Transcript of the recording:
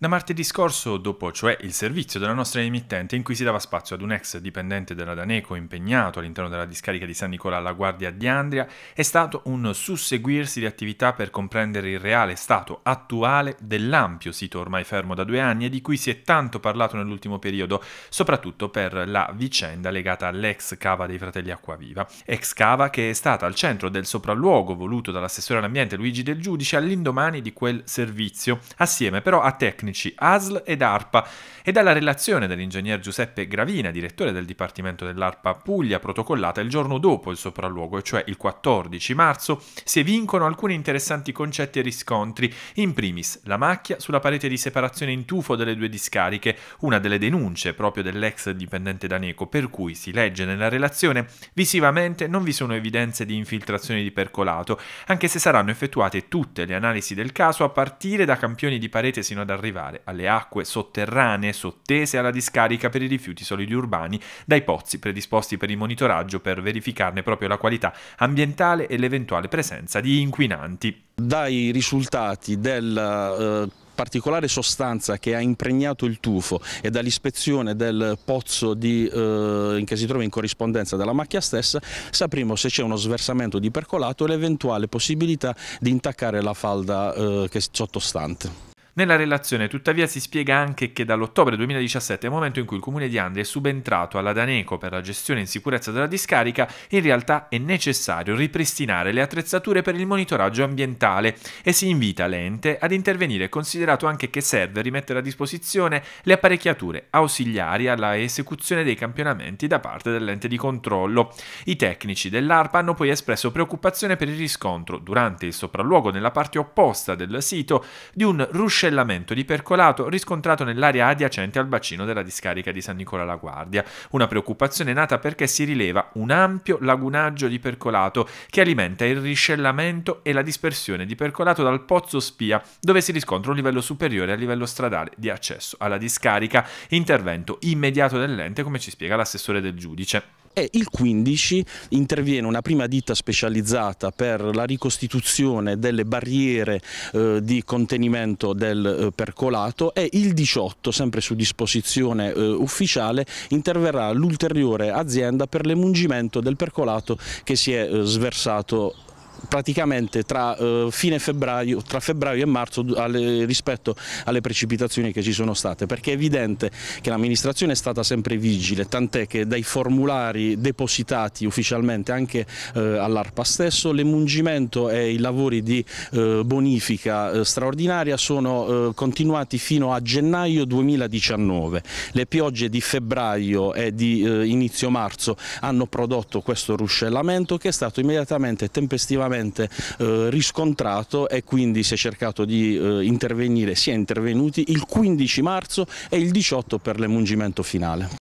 Da martedì scorso, dopo cioè il servizio della nostra emittente in cui si dava spazio ad un ex dipendente della Daneco impegnato all'interno della discarica di San Nicola alla Guardia di Andria, è stato un susseguirsi di attività per comprendere il reale stato attuale dell'ampio sito ormai fermo da due anni e di cui si è tanto parlato nell'ultimo periodo, soprattutto per la vicenda legata all'ex cava dei fratelli Acquaviva. Ex cava che è stata al centro del sopralluogo voluto dall'assessore all'ambiente Luigi Del Giudice all'indomani di quel servizio, assieme però a tecnici tecnici ASL ed ARPA e dalla relazione dell'ingegner Giuseppe Gravina, direttore del Dipartimento dell'ARPA Puglia, protocollata il giorno dopo il sopralluogo, cioè il 14 marzo, si evincono alcuni interessanti concetti e riscontri, in primis la macchia sulla parete di separazione in tufo delle due discariche, una delle denunce proprio dell'ex dipendente Daneco, per cui si legge nella relazione visivamente non vi sono evidenze di infiltrazione di percolato, anche se saranno effettuate tutte le analisi del caso a partire da campioni di parete sino ad arrivare arrivare alle acque sotterranee sottese alla discarica per i rifiuti solidi urbani dai pozzi predisposti per il monitoraggio per verificarne proprio la qualità ambientale e l'eventuale presenza di inquinanti. Dai risultati del eh particolare sostanza che ha impregnato il tufo e dall'ispezione del pozzo di, eh, che si trova in corrispondenza della macchia stessa sapremo se c'è uno sversamento di percolato e l'eventuale possibilità di intaccare la falda eh, sottostante. Nella relazione tuttavia si spiega anche che dall'ottobre 2017, momento in cui il comune di Andria è subentrato alla Daneco per la gestione in sicurezza della discarica, in realtà è necessario ripristinare le attrezzature per il monitoraggio ambientale e si invita l'ente ad intervenire considerato anche che serve rimettere a disposizione le apparecchiature ausiliari alla esecuzione dei campionamenti da parte dell'ente di controllo. I tecnici dell'ARPA hanno poi espresso preoccupazione per il riscontro durante il sopralluogo nella parte opposta del sito di un ruscello cancellamento di percolato riscontrato nell'area adiacente al bacino della discarica di San Nicola la Guardia. Una preoccupazione nata perché si rileva un ampio lagunaggio di percolato che alimenta il riscellamento e la dispersione di percolato dal pozzo spia, dove si riscontra un livello superiore al livello stradale di accesso alla discarica. Intervento immediato dell'ente, come ci spiega l'assessore del giudice e il 15 interviene una prima ditta specializzata per la ricostituzione delle barriere eh, di contenimento del eh, percolato e il 18, sempre su disposizione eh, ufficiale, interverrà l'ulteriore azienda per l'emungimento del percolato che si è eh, sversato praticamente tra eh, fine febbraio, tra febbraio e marzo alle, rispetto alle precipitazioni che ci sono state, perché è evidente che l'amministrazione è stata sempre vigile, tant'è che dai formulari depositati ufficialmente anche eh, all'ARPA stesso, l'emungimento e i lavori di eh, bonifica eh, straordinaria sono eh, continuati fino a gennaio 2019. Le piogge di febbraio e di eh, inizio marzo hanno prodotto questo ruscellamento che è stato immediatamente e tempestivamente sicuramente eh, riscontrato e quindi si è cercato di eh, intervenire, si è intervenuti il 15 marzo e il 18 per l'emungimento finale.